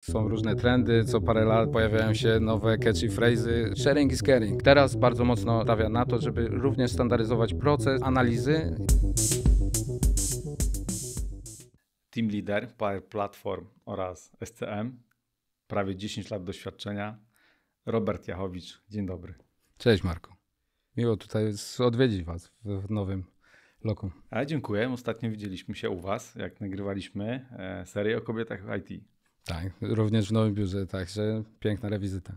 Są różne trendy, co parę lat pojawiają się nowe catchy phrases. Sharing is caring. Teraz bardzo mocno stawia na to, żeby również standaryzować proces analizy. Team Leader, Power Platform oraz SCM. Prawie 10 lat doświadczenia. Robert Jachowicz, dzień dobry. Cześć Marku. Miło tutaj odwiedzić Was w nowym lokum. A dziękuję. Ostatnio widzieliśmy się u Was, jak nagrywaliśmy e, serię o kobietach w IT. Tak, również w nowym biurze, także piękna rewizyta.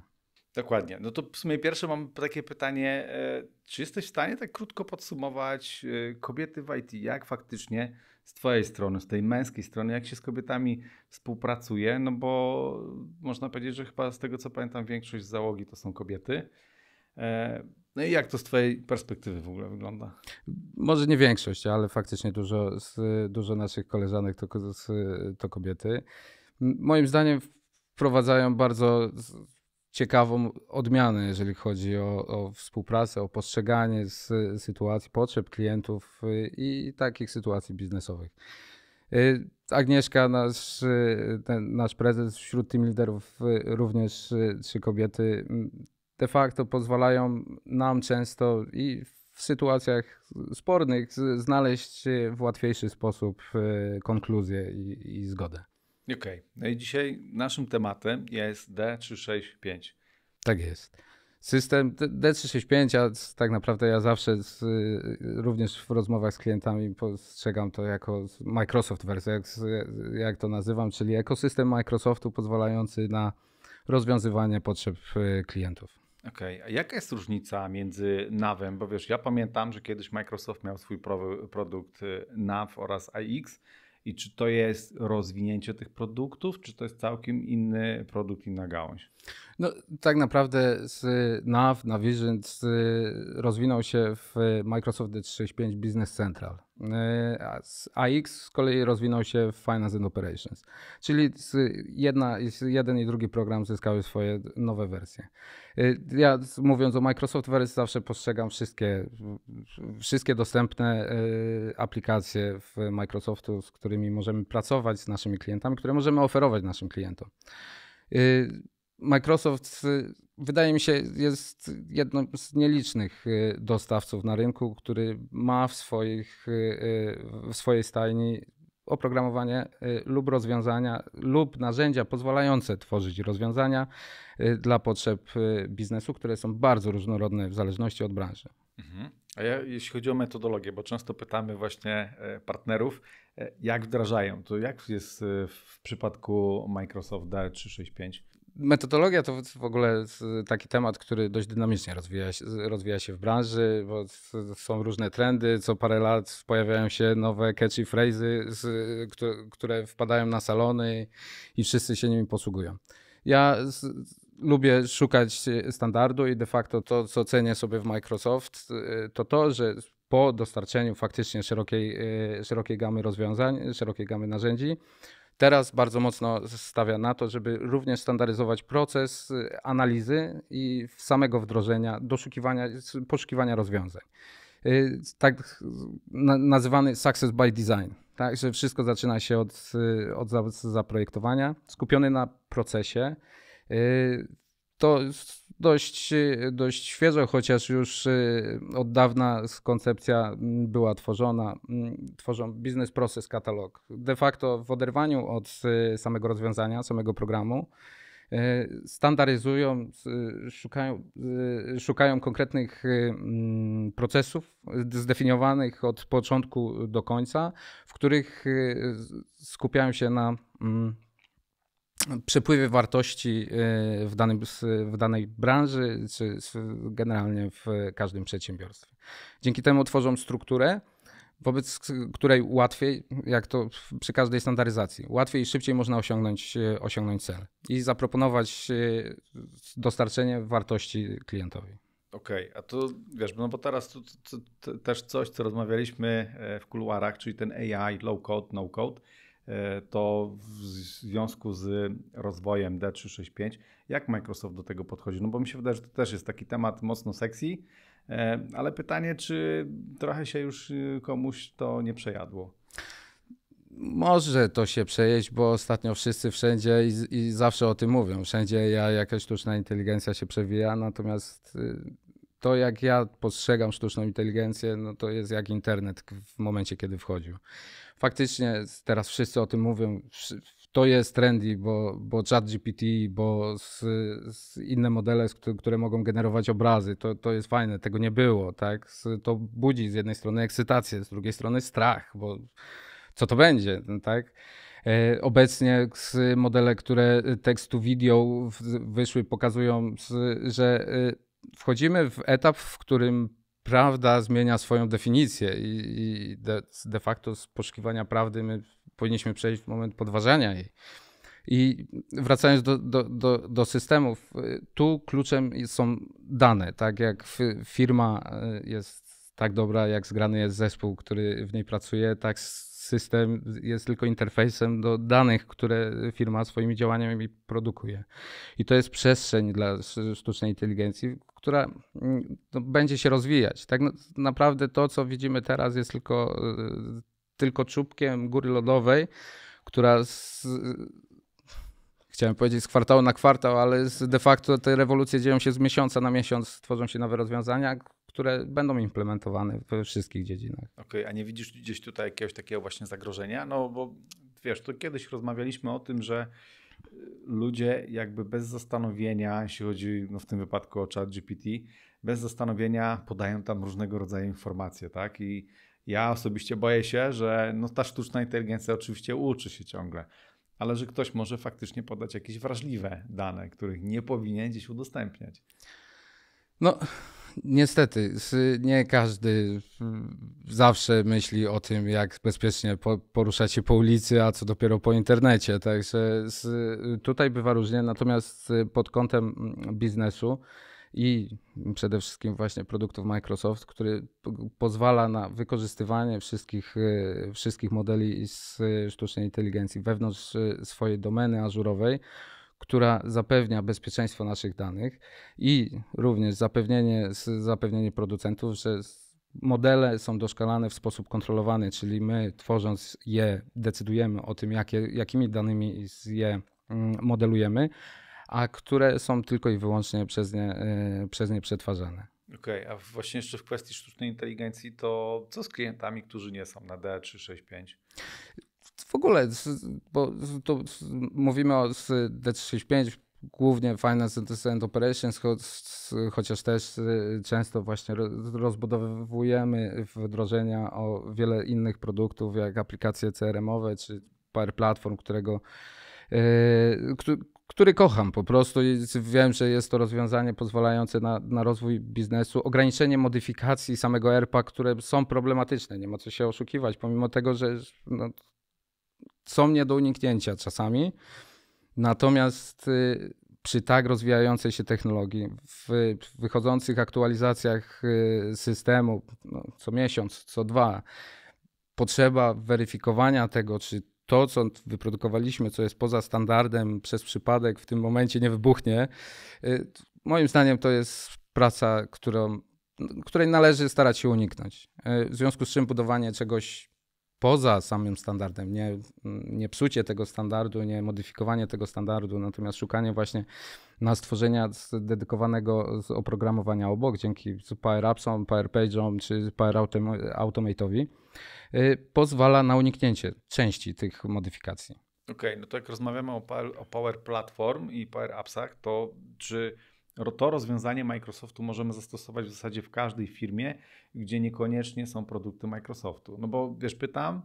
Dokładnie. No to w sumie pierwsze mam takie pytanie, e, czy jesteś w stanie tak krótko podsumować e, kobiety w IT, jak faktycznie z twojej strony, z tej męskiej strony, jak się z kobietami współpracuje, no bo można powiedzieć, że chyba z tego co pamiętam większość załogi to są kobiety. E, no i jak to z Twojej perspektywy w ogóle wygląda? Może nie większość, ale faktycznie dużo, dużo naszych koleżanek to, to kobiety moim zdaniem wprowadzają bardzo ciekawą odmianę, jeżeli chodzi o, o współpracę, o postrzeganie z, sytuacji, potrzeb klientów y, i takich sytuacji biznesowych. Y, Agnieszka, nasz, y, ten, nasz prezes, wśród tych liderów również trzy kobiety, de facto pozwalają nam często i w sytuacjach spornych znaleźć w łatwiejszy sposób konkluzję i, i zgodę. Okej. Okay. No i dzisiaj naszym tematem jest D365. Tak jest. System D365, a tak naprawdę ja zawsze z, również w rozmowach z klientami postrzegam to jako Microsoft wersja, jak, jak to nazywam, czyli ekosystem Microsoftu pozwalający na rozwiązywanie potrzeb e, klientów. Okej, okay. a jaka jest różnica między Navem, Bo wiesz, ja pamiętam, że kiedyś Microsoft miał swój produkt e, NAW oraz AX i czy to jest rozwinięcie tych produktów, czy to jest całkiem inny produkt, inna gałąź? No, tak naprawdę z NAV, Navision z, rozwinął się w Microsoft 365 Business Central. E, AX z kolei rozwinął się w Finance and Operations. Czyli jedna, jeden i drugi program zyskały swoje nowe wersje. E, ja mówiąc o Microsoft Verse zawsze postrzegam wszystkie, wszystkie dostępne e, aplikacje w Microsoftu, z którymi możemy pracować z naszymi klientami, które możemy oferować naszym klientom. Microsoft wydaje mi się, jest jednym z nielicznych y, dostawców na rynku, który ma w, swoich, y, y, w swojej stajni oprogramowanie lub rozwiązania lub narzędzia pozwalające tworzyć rozwiązania dla potrzeb biznesu, które są bardzo różnorodne w zależności od branży. Mhm. A ja, jeśli chodzi o metodologię, bo często pytamy właśnie e, partnerów, e, jak wdrażają, to jak jest e, w przypadku Microsoft 365 Metodologia to w ogóle taki temat, który dość dynamicznie rozwija się, rozwija się w branży, bo są różne trendy, co parę lat pojawiają się nowe catchy phrasy, które wpadają na salony i wszyscy się nimi posługują. Ja lubię szukać standardu i de facto to, co cenię sobie w Microsoft, y, to to, że po dostarczeniu faktycznie szerokiej, y, szerokiej gamy rozwiązań, szerokiej gamy narzędzi, Teraz bardzo mocno stawia na to, żeby również standaryzować proces y, analizy i samego wdrożenia, doszukiwania, poszukiwania rozwiązań. Y, tak nazywany success by design. Tak, że wszystko zaczyna się od, y, od zaprojektowania, skupiony na procesie. To dość, dość świeżo, chociaż już y, od dawna koncepcja mm, była tworzona. Mm, tworzą business process katalog. De facto w oderwaniu od y, samego rozwiązania, samego programu y, standaryzują, szukają, szukają konkretnych mm, procesów zdefiniowanych od początku do końca, w których skupiają się na przepływie wartości y, w, danym, w danej branży, czy generalnie w każdym przedsiębiorstwie. Dzięki temu tworzą strukturę, wobec której łatwiej, jak to przy każdej standaryzacji, łatwiej i szybciej można osiągnąć, y, osiągnąć cel i zaproponować y, dostarczenie wartości klientowi. Okej, okay, a to wiesz, no bo teraz tu, tu, też coś, co rozmawialiśmy e, w kuluarach, czyli ten AI, low code, no code E, to w związku z rozwojem D365, jak Microsoft do tego podchodzi? No bo mi się wydaje, że to też jest taki temat mocno sexy, e, ale pytanie, czy trochę się już y, komuś to nie przejadło? Może to się przejeść, bo ostatnio wszyscy wszędzie i, i zawsze o tym mówią. Wszędzie ja, jakaś sztuczna inteligencja się przewija, natomiast y, to jak ja postrzegam sztuczną inteligencję, no to jest jak internet w momencie, kiedy wchodził faktycznie teraz wszyscy o tym mówią, to jest trendy, bo, bo chat GPT, bo z, z inne modele, które mogą generować obrazy, to, to jest fajne, tego nie było, tak? To budzi z jednej strony ekscytację, z drugiej strony strach, bo co to będzie, no tak? E, obecnie modele, które tekstu video wyszły, pokazują, że e, wchodzimy w etap, w którym prawda zmienia swoją definicję i, i de, de, facto z poszukiwania prawdy my powinniśmy przejść w moment podważania jej. I wracając do, do, do, do, systemów, y, tu kluczem są dane. Tak jak firma y, jest tak dobra, jak zgrany jest zespół, który w niej pracuje, tak system jest tylko interfejsem do danych, które firma swoimi działaniami produkuje. I to jest przestrzeń dla sztucznej inteligencji, która mm, no, będzie się rozwijać. Tak naprawdę to, co widzimy teraz, jest tylko, y, tylko czubkiem góry lodowej, która z, chciałem powiedzieć z kwartału na kwartał, ale de facto te rewolucje dzieją się z miesiąca na miesiąc, tworzą się nowe rozwiązania, które będą implementowane we wszystkich dziedzinach. Okej, okay, a nie widzisz gdzieś tutaj jakiegoś takiego właśnie zagrożenia? No bo wiesz, to kiedyś rozmawialiśmy o tym, że y, ludzie jakby bez zastanowienia, jeśli chodzi no w tym wypadku o chat GPT, bez zastanowienia podają tam różnego rodzaju informacje, tak? I ja osobiście boję się, że no ta sztuczna inteligencja oczywiście uczy się ciągle, ale że ktoś może faktycznie podać jakieś wrażliwe dane, których nie powinien gdzieś udostępniać. No, niestety, nie każdy zawsze myśli o tym, jak bezpiecznie poruszać się po ulicy, a co dopiero po internecie. Także tutaj bywa różnie. Natomiast y, pod kątem mm, biznesu i przede wszystkim właśnie produktów Microsoft, który pozwala na wykorzystywanie wszystkich, y, wszystkich modeli z sztucznej inteligencji wewnątrz y, swojej domeny ażurowej która zapewnia bezpieczeństwo naszych danych i również zapewnienie, zapewnienie producentów, że modele są doszkalane w sposób kontrolowany, czyli my tworząc je decydujemy o tym, jakie, jakimi danymi je mm, modelujemy, a które są tylko i wyłącznie przez nie, e, przez nie przetwarzane. Okej, okay, a właśnie jeszcze w kwestii sztucznej inteligencji, to co z klientami, którzy nie są na D365? w ogóle, bo tu mówimy o D365, głównie Finance and Operations, chociaż też y, często właśnie rozbudowujemy wdrożenia o wiele innych produktów, jak aplikacje CRM-owe czy parę platform, którego y, który kocham po prostu wiem, że jest to rozwiązanie pozwalające na, na rozwój biznesu. Ograniczenie modyfikacji samego ERP-a, które są problematyczne, nie ma co się oszukiwać, pomimo tego, że no, co nie do uniknięcia czasami. Natomiast y, przy tak rozwijającej się technologii, w wychodzących aktualizacjach y, systemu no, co miesiąc, co dwa, potrzeba weryfikowania tego, czy to, co wyprodukowaliśmy, co jest poza standardem, przez przypadek w tym momencie nie wybuchnie. Y, moim zdaniem to jest praca, którą, której należy starać się uniknąć. W związku z czym budowanie czegoś poza samym standardem, nie, nie psucie tego standardu, nie modyfikowanie tego standardu, natomiast szukanie właśnie na stworzenia dedykowanego oprogramowania obok dzięki Power Appsom, Power czy Power Automate'owi y, pozwala na uniknięcie części tych modyfikacji. Okej, okay, no to jak rozmawiamy o Power Platform i Power Appsach, to czy to rozwiązanie Microsoftu możemy zastosować w zasadzie w każdej firmie, gdzie niekoniecznie są produkty Microsoftu. No bo wiesz, pytam,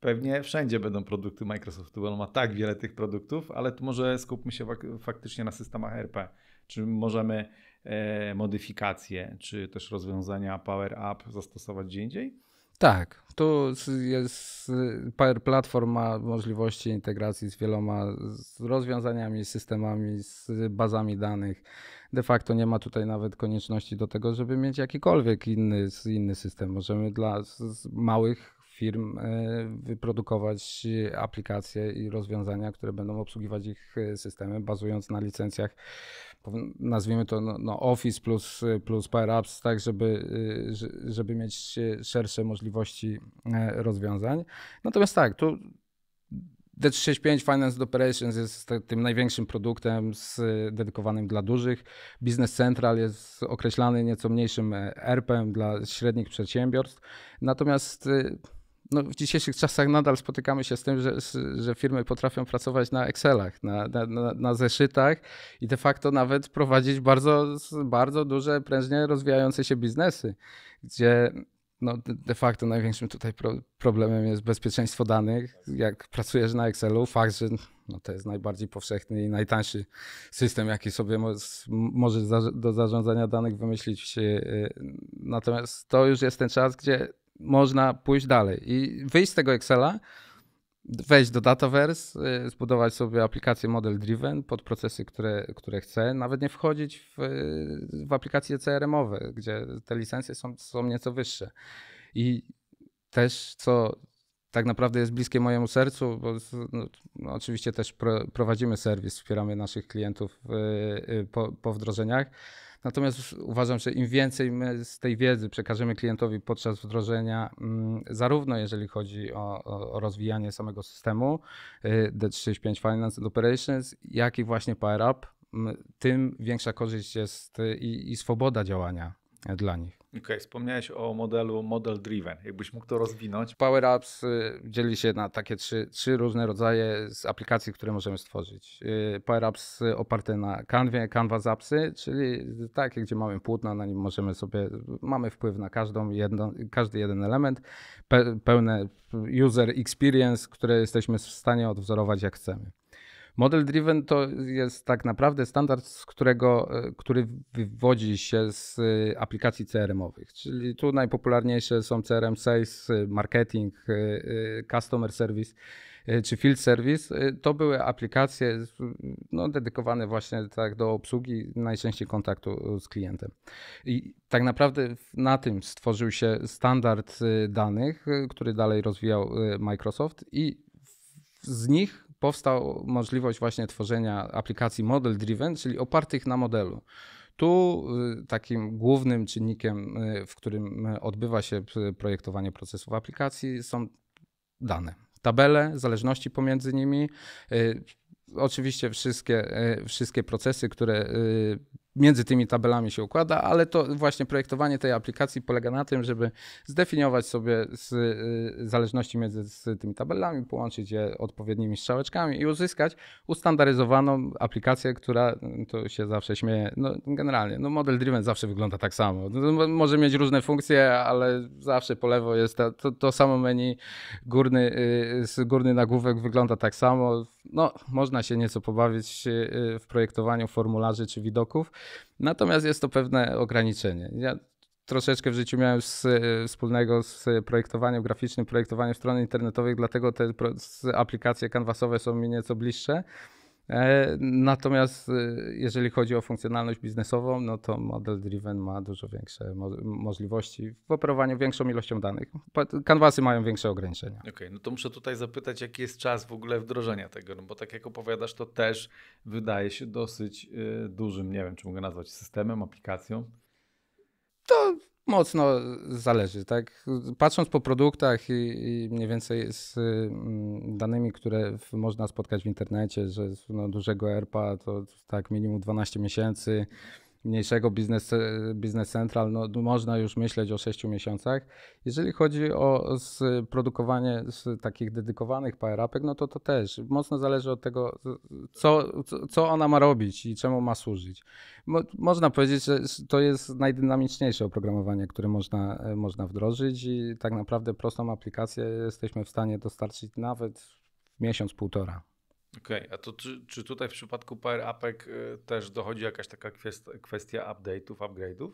pewnie wszędzie będą produkty Microsoftu, bo on ma tak wiele tych produktów, ale tu może skupmy się faktycznie na systemach RP. Czy możemy e, modyfikacje, czy też rozwiązania Power Up zastosować gdzie indziej? Tak, tu jest Power Platform ma możliwości integracji z wieloma z rozwiązaniami, systemami, z bazami danych. De facto nie ma tutaj nawet konieczności do tego, żeby mieć jakikolwiek inny, inny system. Możemy dla małych firm e, wyprodukować aplikacje i rozwiązania, które będą obsługiwać ich e, systemy, bazując na licencjach nazwijmy to no, no Office plus, plus Power Apps, tak, żeby, y, żeby mieć szersze możliwości e, rozwiązań. Natomiast tak, tu D365 Finance Operations jest tym największym produktem z, dedykowanym dla dużych. Business Central jest określany nieco mniejszym ERP-em dla średnich przedsiębiorstw. Natomiast y, no, w dzisiejszych czasach nadal spotykamy się z tym, że, że firmy potrafią pracować na Excelach, na, na, na, zeszytach i de facto nawet prowadzić bardzo, bardzo duże, prężnie rozwijające się biznesy, gdzie no, de facto największym tutaj problemem jest bezpieczeństwo danych. Jak pracujesz na Excelu, fakt, że no, to jest najbardziej powszechny i najtańszy system, jaki sobie możesz do zarządzania danych wymyślić. Y, natomiast to już jest ten czas, gdzie można pójść dalej i wyjść z tego Excela, wejść do Dataverse, y, zbudować sobie aplikację model driven pod procesy, które, które chcę, nawet nie wchodzić w, w aplikacje CRM-owe, gdzie te licencje są, są nieco wyższe. I też co tak naprawdę jest bliskie mojemu sercu, bo no, no, oczywiście też pro, prowadzimy serwis, wspieramy naszych klientów y, y, po, po wdrożeniach Natomiast uważam, że im więcej my z tej wiedzy przekażemy klientowi podczas wdrożenia, mm, zarówno jeżeli chodzi o, o rozwijanie samego systemu y, d 35 Finance and Operations, jak i właśnie Power Up, mm, tym większa korzyść jest y, i, i swoboda działania y, dla nich. Okej, okay, wspomniałeś o modelu model driven. Jakbyś mógł to rozwinąć? Power Apps y, dzieli się na takie trzy, trzy różne rodzaje z aplikacji, które możemy stworzyć. Y, Power Apps oparte na Canva Canva Appsy, czyli takie, gdzie mamy płótno, na nim możemy sobie, mamy wpływ na każdą jedno, każdy jeden element, pe, pełne user experience, które jesteśmy w stanie odwzorować jak chcemy. Model driven to jest tak naprawdę standard, z którego, e, który wywodzi się z e, aplikacji CRM-owych, czyli tu najpopularniejsze są CRM Sales, e, Marketing, Customer Service czy Field Service. To były aplikacje no, dedykowane właśnie tak do obsługi, najczęściej kontaktu z klientem. I tak naprawdę na tym stworzył się standard danych, który dalej rozwijał Microsoft i z nich powstała możliwość właśnie tworzenia aplikacji model driven, czyli opartych na modelu. Tu y, takim głównym czynnikiem, y, w którym y, odbywa się projektowanie procesów aplikacji, są dane. Tabele, zależności pomiędzy nimi. Oczywiście wszystkie, wszystkie procesy, które między tymi tabelami się układa, ale to właśnie projektowanie tej aplikacji polega na tym, żeby zdefiniować sobie z, y, zależności między z tymi tabelami, połączyć je odpowiednimi strzałeczkami i uzyskać ustandaryzowaną aplikację, która y, to się zawsze śmieje. No, generalnie, no model driven zawsze wygląda tak samo. No, może mieć różne funkcje, ale zawsze po lewo jest ta, to, to samo menu, górny, y, z górny nagłówek wygląda tak samo. No, można się nieco pobawić y, w projektowaniu formularzy czy widoków, Natomiast jest to pewne ograniczenie. Ja troszeczkę w życiu miałem z, wspólnego z projektowaniem graficznym, projektowaniem stron internetowych, dlatego te aplikacje kanwasowe są mi nieco bliższe. E, natomiast e, jeżeli chodzi o funkcjonalność biznesową, no to model driven ma dużo większe możliwości w operowaniu większą ilością danych. Kanwasy mają większe ograniczenia. Okej, okay, no to muszę tutaj zapytać, jaki jest czas w ogóle wdrożenia tego, no bo tak jak opowiadasz, to też wydaje się dosyć e, dużym, nie wiem, czy mogę nazwać systemem, aplikacją. To mocno zależy, tak? Patrząc po produktach i, i mniej więcej z y, danymi, które w, można spotkać w internecie, że no, dużego ERPA to tak minimum 12 miesięcy, mniejszego Business, Business Central, no, można już myśleć o 6 miesiącach. Jeżeli chodzi o produkowanie takich dedykowanych power no to to też mocno zależy od tego, co, co ona ma robić i czemu ma służyć. Mo, można powiedzieć, że to jest najdynamiczniejsze oprogramowanie, które można, można wdrożyć i tak naprawdę prostą aplikację jesteśmy w stanie dostarczyć nawet w miesiąc, półtora. Okej, okay. a to czy, czy, tutaj w przypadku Power Apek y, też dochodzi jakaś taka kwestia, update'ów, upgrade'ów?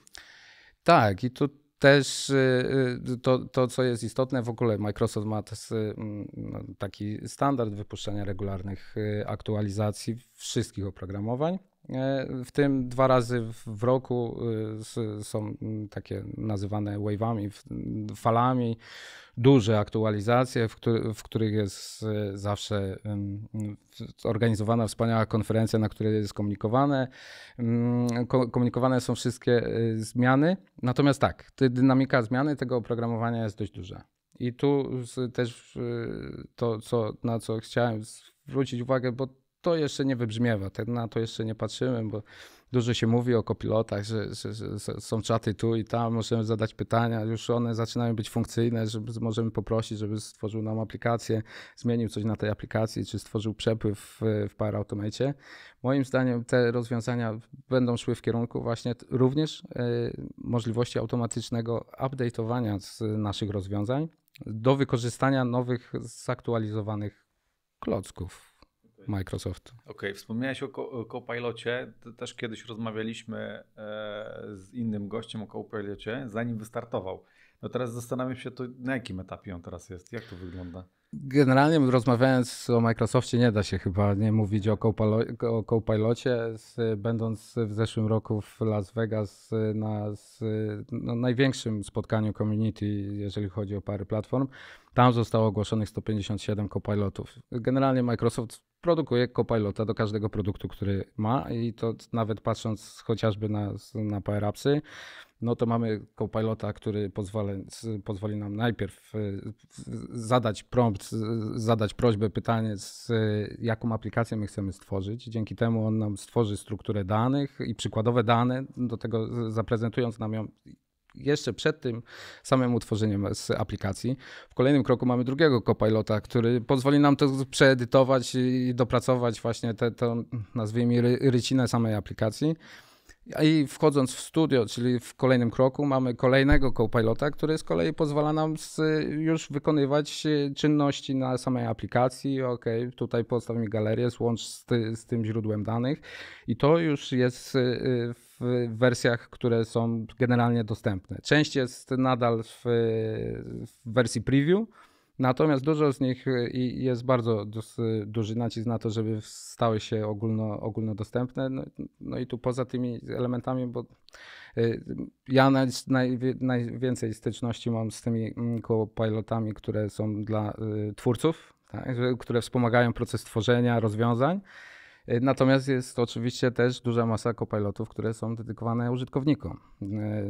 Tak, i tu też y, y, to, to, co jest istotne, w ogóle Microsoft ma no, taki standard wypuszczania regularnych aktualizacji wszystkich oprogramowań w tym dwa razy w roku y, są mm, takie nazywane wave'ami, falami, duże aktualizacje, w, których jest y, zawsze organizowana wspaniała konferencja, na której jest komunikowane, komunikowane są wszystkie y, zmiany. Natomiast tak, dynamika zmiany tego oprogramowania jest dość duża. I tu też to, co, na co chciałem zwrócić uwagę, bo to jeszcze nie wybrzmiewa. Ten, tak? na to jeszcze nie patrzymy, bo dużo się mówi o kopilotach, że, że, że, są czaty tu i tam, możemy zadać pytania, już one zaczynają być funkcyjne, że możemy poprosić, żeby stworzył nam aplikację, zmienił coś na tej aplikacji, czy stworzył przepływ w Power Automate. Moim zdaniem te rozwiązania będą szły w kierunku właśnie również e, możliwości automatycznego update'owania z naszych rozwiązań do wykorzystania nowych, zaktualizowanych klocków Microsoft. Okej, wspomniałeś o, co- Też kiedyś rozmawialiśmy e, z innym gościem o Copilocie, zanim wystartował. No teraz zastanawiam się, to na jakim etapie on teraz jest, jak to wygląda? Generalnie rozmawiając o Microsoftie nie da się chyba nie mówić o, co-pilocie. będąc w zeszłym roku w Las Vegas y, na z, no, największym spotkaniu community, jeżeli chodzi o pary platform, tam zostało ogłoszonych 157 Copilotów. Generalnie Microsoft produkuje Copilota do każdego produktu, który ma i to nawet patrząc chociażby na, na Power Appsy, no to mamy Copilota, który pozwala, pozwoli nam najpierw y, zadać prompt Y, zadać prośbę, pytanie, z y, jaką aplikację my chcemy stworzyć. Dzięki temu on nam stworzy strukturę danych i przykładowe dane, do tego zaprezentując nam ją jeszcze przed tym samym utworzeniem z aplikacji. W kolejnym kroku mamy drugiego copilota, który pozwoli nam to przeedytować i dopracować właśnie tę, nazwijmy, rycinę samej aplikacji. I wchodząc w studio, czyli w kolejnym kroku, mamy kolejnego co pilota, który z kolei pozwala nam z, już wykonywać e, czynności na samej aplikacji. OK, tutaj postaw mi galerię, złącz z, ty, z tym źródłem danych. I to już jest e, w wersjach, które są generalnie dostępne. Część jest nadal w, w wersji preview Natomiast dużo z nich y, i jest bardzo duży nacisk na to, żeby stały się ogólno, ogólnodostępne. No, no i tu poza tymi elementami, bo y, ja naj, naj, najwięcej styczności mam z tymi mm, co-pilotami, które są dla y, twórców, tak, które wspomagają proces tworzenia rozwiązań. E, natomiast jest oczywiście też duża masa kopilotów, które są dedykowane użytkownikom, e,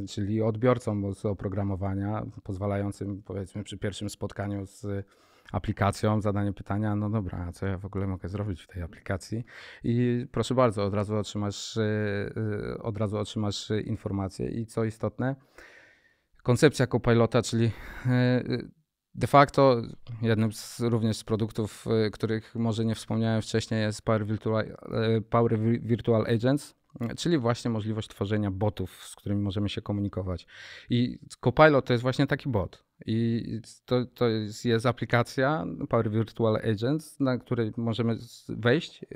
czyli odbiorcom z oprogramowania, pozwalającym powiedzmy przy pierwszym spotkaniu z aplikacją, zadanie pytania, no dobra, a co ja w ogóle mogę zrobić w tej aplikacji? I proszę bardzo, od razu otrzymasz, e, od razu otrzymasz informację i co istotne, koncepcja kopilota, czyli De facto jednym z również z produktów, y, których może nie wspomniałem wcześniej, jest Power Virtual, y, Power Virtual Agents, czyli właśnie możliwość tworzenia botów, z którymi możemy się komunikować. I Copilot to jest właśnie taki bot. I to, to jest, jest aplikacja Power Virtual Agents, na której możemy wejść y,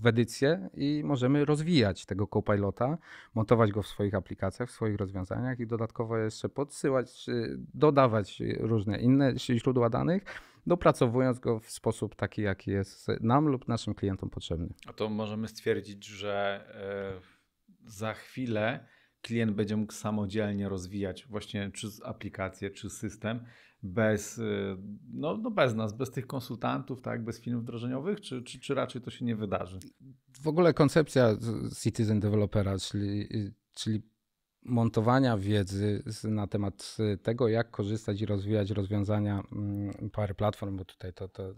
w edycję i możemy rozwijać tego Copilota, montować go w swoich aplikacjach, w swoich rozwiązaniach i dodatkowo jeszcze podsyłać, y, dodawać różne inne źródła danych, dopracowując go w sposób taki, jaki jest nam lub naszym klientom potrzebny. A to możemy stwierdzić, że e, za chwilę klient będzie mógł samodzielnie rozwijać właśnie czy aplikację, czy system bez, y, no, no bez nas, bez tych konsultantów, tak, bez filmów wdrożeniowych, czy, czy, czy raczej to się nie wydarzy? W ogóle koncepcja citizen developera, czyli, y, czyli montowania wiedzy na temat tego, jak korzystać i rozwijać rozwiązania mm, Power platform, bo tutaj to, to,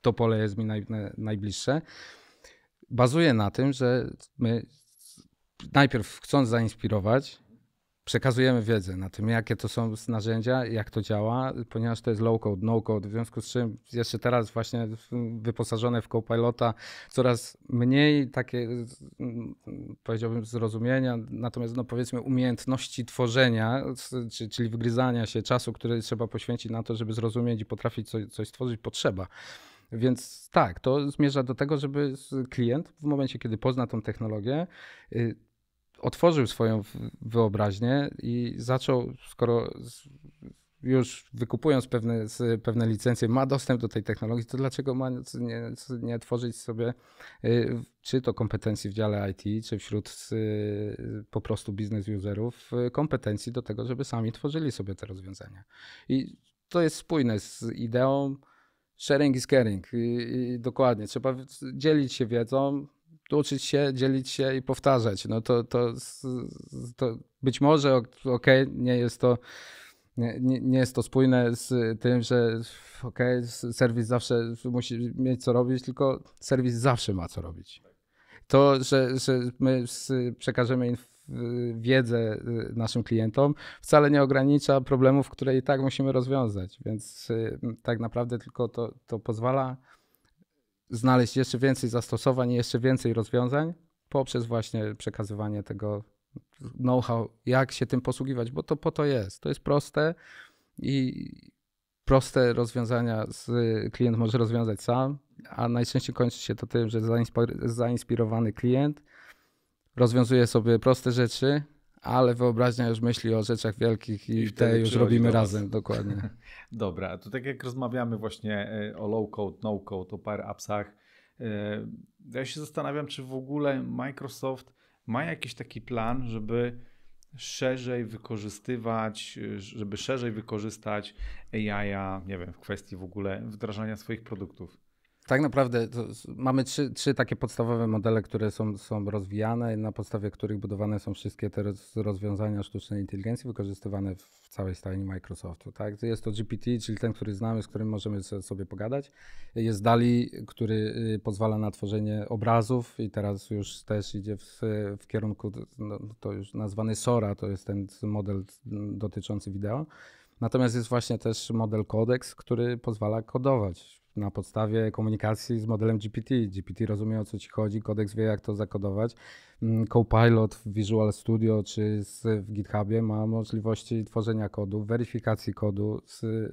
to pole jest mi naj, najbliższe, bazuje na tym, że my najpierw chcąc zainspirować, przekazujemy wiedzę na tym, jakie to są narzędzia, jak to działa, ponieważ to jest low code, no code, w związku z czym jeszcze teraz właśnie wyposażone w Copilota coraz mniej takie, powiedziałbym, zrozumienia, natomiast no powiedzmy umiejętności tworzenia, czyli wygryzania się czasu, który trzeba poświęcić na to, żeby zrozumieć i potrafić coś, coś stworzyć, potrzeba. Więc tak, to zmierza do tego, żeby klient w momencie, kiedy pozna tą technologię, y, otworzył swoją wyobraźnię i zaczął, skoro już wykupując pewne, pewne licencje, ma dostęp do tej technologii, to dlaczego ma nie, nie tworzyć sobie y, czy to kompetencji w dziale IT, czy wśród y, po prostu biznes userów y, kompetencji do tego, żeby sami tworzyli sobie te rozwiązania. I to jest spójne z ideą sharing is caring. I, i dokładnie, trzeba dzielić się wiedzą, uczyć się, dzielić się i powtarzać. No to, to, to być może, ok, nie jest to. Nie, nie, jest to spójne z tym, że ok, serwis zawsze musi mieć co robić, tylko serwis zawsze ma co robić. To, że, że my przekażemy wiedzę y, naszym klientom, wcale nie ogranicza problemów, które i tak musimy rozwiązać, więc y, tak naprawdę tylko to, to pozwala znaleźć jeszcze więcej zastosowań i jeszcze więcej rozwiązań poprzez właśnie przekazywanie tego know-how, jak się tym posługiwać, bo to po to jest. To jest proste i proste rozwiązania z, klient może rozwiązać sam, a najczęściej kończy się to tym, że zainspirowany klient rozwiązuje sobie proste rzeczy, ale wyobraźnia już myśli o rzeczach wielkich i, I te już robimy razem, dokładnie. Dobra, to tak jak rozmawiamy właśnie e, o low-code, no-code, o par appsach, e, ja się zastanawiam, czy w ogóle Microsoft ma jakiś taki plan, żeby szerzej wykorzystywać, e, żeby szerzej wykorzystać AI, nie wiem, w kwestii w ogóle wdrażania swoich produktów. Tak naprawdę mamy trzy, trzy takie podstawowe modele, które są, są rozwijane, na podstawie których budowane są wszystkie te rozwiązania sztucznej inteligencji wykorzystywane w całej stajni Microsoftu. Tak? Jest to GPT, czyli ten, który znamy, z którym możemy sobie pogadać. Jest DALI, który y, pozwala na tworzenie obrazów i teraz już też idzie w, w kierunku, no, to już nazwany SORA, to jest ten model dotyczący wideo. Natomiast jest właśnie też model Codex, który pozwala kodować na podstawie komunikacji z modelem GPT. GPT rozumie o co ci chodzi, kodeks wie jak to zakodować. Mm, Copilot w Visual Studio czy w GitHubie ma możliwości tworzenia kodu, weryfikacji kodu, z y,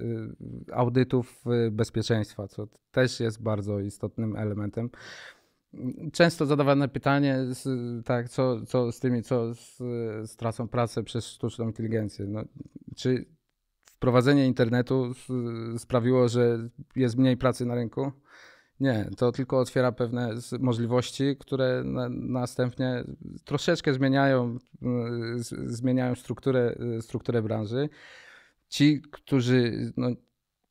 audytów y, bezpieczeństwa, co też jest bardzo istotnym elementem często zadawane pytanie, tak, co, co z tymi, co z, stracą pracę przez sztuczną inteligencję. No, czy wprowadzenie internetu sprawiło, że jest mniej pracy na rynku. Nie, to tylko otwiera pewne możliwości, które na, następnie troszeczkę zmieniają, y, zmieniają strukturę, y, strukturę branży. Ci, którzy no,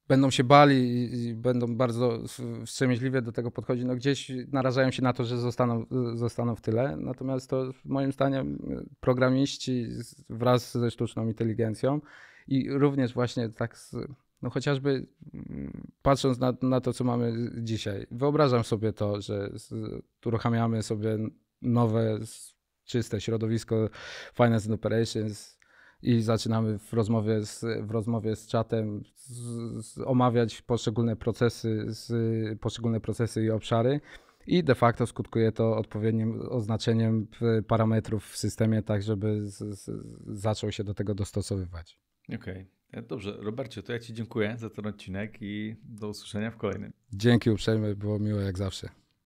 będą się bali i będą bardzo wstrzemięźliwie do tego podchodzić, no gdzieś narażają się na to, że zostaną, y, zostaną w tyle. Natomiast to moim zdaniem programiści wraz ze sztuczną inteligencją i również właśnie tak, z, no chociażby mm, patrząc na, na, to, co mamy dzisiaj, wyobrażam sobie to, że z, uruchamiamy sobie nowe, czyste środowisko Finance and Operations, i zaczynamy w rozmowie z, w rozmowie z czatem z, z omawiać poszczególne procesy, z, poszczególne procesy i obszary. I de facto skutkuje to odpowiednim oznaczeniem e, parametrów w systemie, tak żeby z, zaczął się do tego dostosowywać. Okej. Okay. E, dobrze, Robercie, to ja Ci dziękuję za ten odcinek i do usłyszenia w kolejnym. Dzięki uprzejmie, było miło jak zawsze.